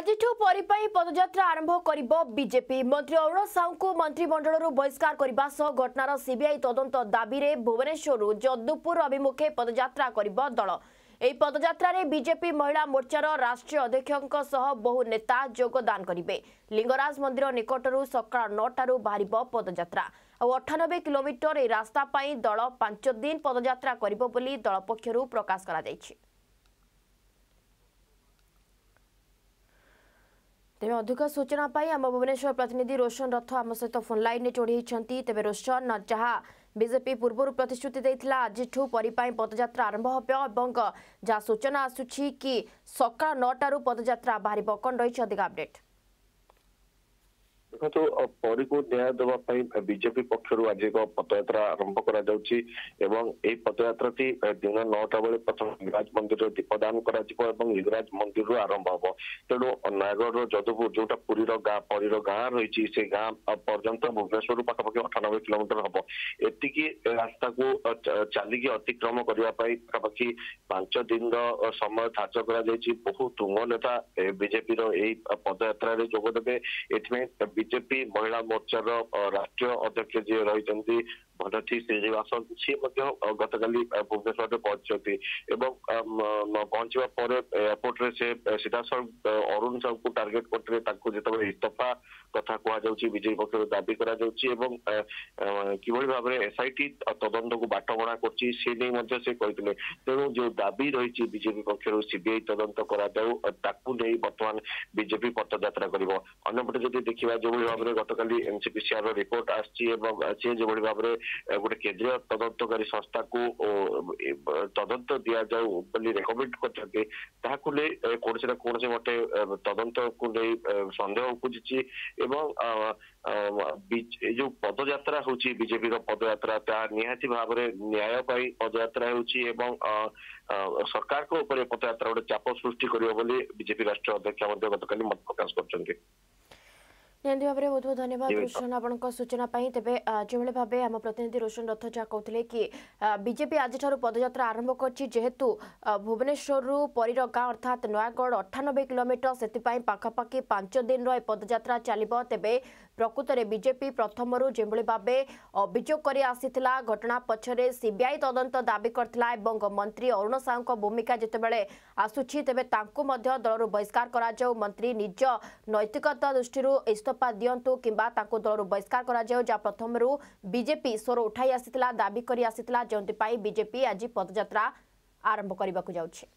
ଆଜିଠୁ ପରୀ ପାଇଁ ପଦଯାତ୍ରା ଆରମ୍ଭ କରିବ ବିଜେପି ମନ୍ତ୍ରୀ ଅରୁଣ ସାହୁଙ୍କୁ ମନ୍ତ୍ରିମଣ୍ଡଳରୁ ବହିଷ୍କାର କରିବା ସହ ଘଟଣାର ସିବିଆଇ ତଦନ୍ତ ଦାବିରେ ଭୁବନେଶ୍ୱରରୁ ଯଦୁପୁର ଅଭିମୁଖେ ପଦଯାତ୍ରା କରିବ ଦଳ ଏହି ପଦଯାତ୍ରାରେ ବିଜେପି ମହିଳା ମୋର୍ଚ୍ଚାର ରାଷ୍ଟ୍ରୀୟ ଅଧ୍ୟକ୍ଷଙ୍କ ସହ ବହୁ ନେତା ଯୋଗଦାନ କରିବେ ଲିଙ୍ଗରାଜ ମନ୍ଦିର ନିକଟରୁ ସକାଳ ନଅଟାରୁ ବାହାରିବ ପଦଯାତ୍ରା ଆଉ ଅଠାନବେ କିଲୋମିଟର ଏହି ରାସ୍ତା ପାଇଁ ଦଳ ପାଞ୍ଚ ଦିନ ପଦଯାତ୍ରା କରିବ ବୋଲି ଦଳ ପକ୍ଷରୁ ପ୍ରକାଶ କରାଯାଇଛି ତେବେ ଅଧିକ ସୂଚନା ପାଇଁ ଆମ ଭୁବନେଶ୍ୱର ପ୍ରତିନିଧି ରୋଶନ ରଥ ଆମ ସହିତ ଫୋନ୍ ଲାଇନ୍ରେ ଯୋଡ଼ି ହୋଇଛନ୍ତି ତେବେ ରୋଶନ ଯାହା ବିଜେପି ପୂର୍ବରୁ ପ୍ରତିଶ୍ରୁତି ଦେଇଥିଲା ଆଜିଠୁ ପରୀ ପାଇଁ ପଦଯାତ୍ରା ଆରମ୍ଭ ହେବ ଏବଂ ଯାହା ସୂଚନା ଆସୁଛି କି ସକାଳ ନଅଟାରୁ ପଦଯାତ୍ରା ବାହାରିବ କ'ଣ ରହିଛି ଅଧିକ ଅପଡେଟ୍ তো অপরিগোট ন্যায় দবা পাই বিজেপি পক্ষৰ আজিৰ পদয়ত্ৰা আৰম্ভ কৰা যাওচি আৰু এই পদয়ত্ৰতি দিনৰ 9 টা বেলি পচল নিজমন্তৰ দীপদান কৰা চি আৰু ইগ্ৰাজ মন্দিৰৰ আৰম্ভ হ'ব তেওঁ নাগৰ জদপুর জটা পুরীৰ গাঁৱ পৰীৰ গাঁৱ হৈচি সেই গাঁৱ পৰ্যন্ত মহেশ্বৰৰ পৰা 98 কিমি হ'ব এতিকে ৰাস্তা কো চালি কি অতিক্ৰম কৰি যা পাই তাৰ পিছি পাঁচ দিনৰ সময় ঠাছ কৰা যায় চি বহুত মলেটা বিজেপিৰ এই পদয়ত্ৰাৰে যোগদতে ইটমেৰ তবি ବିଜେପି ମହିଳା ମୋର୍ଚ୍ଚାର ରାଷ୍ଟ୍ରୀୟ ଅଧ୍ୟକ୍ଷ ଯିଏ ରହିଛନ୍ତି ঘটনাটি শ্রীনিবাসন সে ମଧ୍ୟ ଗତକାଲି ଭୁବନେଶ୍ୱରରେ ପହଞ୍ଚିଛନ୍ତି ଏବଂ ପହଞ୍ଚିବା ପରେ ଏୟାରପୋର୍ଟରେ ସେ ସିଧାସଳଖ ଅରୁଣ ସାହୁଙ୍କୁ ଟାର୍ଗେଟ କରିଥିଲେ ତାଙ୍କୁ ଯେତେବେଳେ ଇସ୍ତଫା କଥା କୁହାଯାଉଛି ବିଜେପି ପକ୍ଷରୁ ଦାବି କରାଯାଉଛି ଏବଂ କିଭଳି ଭାବରେ ଏସ୍ଆଇଟି ତଦନ୍ତକୁ ବାଟବଣା କରୁଛି ସେ ନେଇ ମଧ୍ୟ ସେ କହିଥିଲେ ତେଣୁ ଯୋଉ ଦାବି ରହିଛି ବିଜେପି ପକ୍ଷରୁ ସିବିଆଇ ତଦନ୍ତ କରାଯାଉ ତାକୁ ନେଇ ବର୍ତ୍ତମାନ ବିଜେପି ପଦଯାତ୍ରା କରିବ ଅନ୍ୟପଟେ ଯଦି ଦେଖିବା ଯେଉଁଭଳି ଭାବରେ ଗତକାଲି ଏନ୍ସିପିସିଆର ରିପୋର୍ଟ ଆସିଛି ଏବଂ ସେ ଯେଭଳି ଭାବରେ ଗୋଟେ କେନ୍ଦ୍ରୀୟ ତଦନ୍ତକାରୀ ସଂସ୍ଥାକୁ ତଦନ୍ତ ଦିଆଯାଉ ବୋଲି ରେକମେଣ୍ଡ କରିଛନ୍ତି ତାହାକୁ ନେଇ କୌଣସି ନା କୌଣସି ଗୋଟେ ତଦନ୍ତକୁ ନେଇ ସନ୍ଦେହ ଉପୁଜିଛି ଏବଂ ଏ ଯୋଉ ପଦଯାତ୍ରା ହେଉଛି ବିଜେପିର ପଦଯାତ୍ରା ତାହା ନିହାତି ଭାବରେ ନ୍ୟାୟ ପାଇଁ ପଦଯାତ୍ରା ହେଉଛି ଏବଂ ସରକାରଙ୍କ ଉପରେ ପଦଯାତ୍ରା ଗୋଟେ ଚାପ ସୃଷ୍ଟି କରିବ ବୋଲି ବିଜେପି ରାଷ୍ଟ୍ରୀୟ ଅଧ୍ୟକ୍ଷ ମଧ୍ୟ ଗତକାଲି ମତ ପ୍ରକାଶ କରିଛନ୍ତି ନିହାତି ଭାବରେ ବହୁତ ବହୁତ ଧନ୍ୟବାଦ ରୋଶନ ଆପଣଙ୍କ ସୂଚନା ପାଇଁ ତେବେ ଯେଉଁଭଳି ଭାବେ ଆମ ପ୍ରତିନିଧି ରୋଶନ ରଥ ଯାହା କହୁଥିଲେ କି ବିଜେପି ଆଜିଠାରୁ ପଦଯାତ୍ରା ଆରମ୍ଭ କରିଛି ଯେହେତୁ ଭୁବନେଶ୍ୱରରୁ ପରୀର ଗାଁ ଅର୍ଥାତ୍ ନୟାଗଡ଼ ଅଠାନବେ କିଲୋମିଟର ସେଥିପାଇଁ ପାଖାପାଖି ପାଞ୍ଚ ଦିନର ଏ ପଦଯାତ୍ରା ଚାଲିବ ତେବେ ପ୍ରକୃତରେ ବିଜେପି ପ୍ରଥମରୁ ଯେଉଁଭଳି ଭାବେ ଅଭିଯୋଗ କରି ଆସିଥିଲା ଘଟଣା ପଛରେ ସିବିଆଇ ତଦନ୍ତ ଦାବି କରିଥିଲା ଏବଂ ମନ୍ତ୍ରୀ ଅରୁଣ ସାହୁଙ୍କ ଭୂମିକା ଯେତେବେଳେ ଆସୁଛି ତେବେ ତାଙ୍କୁ ମଧ୍ୟ ଦଳରୁ ବହିଷ୍କାର କରାଯାଉ ମନ୍ତ୍ରୀ ନିଜ ନୈତିକତା ଦୃଷ୍ଟିରୁ ଇସ୍ତ ଇସ୍ତଫା ଦିଅନ୍ତୁ କିମ୍ବା ତାଙ୍କୁ ଦଳରୁ ବହିଷ୍କାର କରାଯାଉ ଯାହା ପ୍ରଥମରୁ ବିଜେପି ସ୍ୱର ଉଠାଇ ଆସିଥିଲା ଦାବି କରି ଆସିଥିଲା ଯେଉଁଥିପାଇଁ ବିଜେପି ଆଜି ପଦଯାତ୍ରା ଆରମ୍ଭ କରିବାକୁ ଯାଉଛି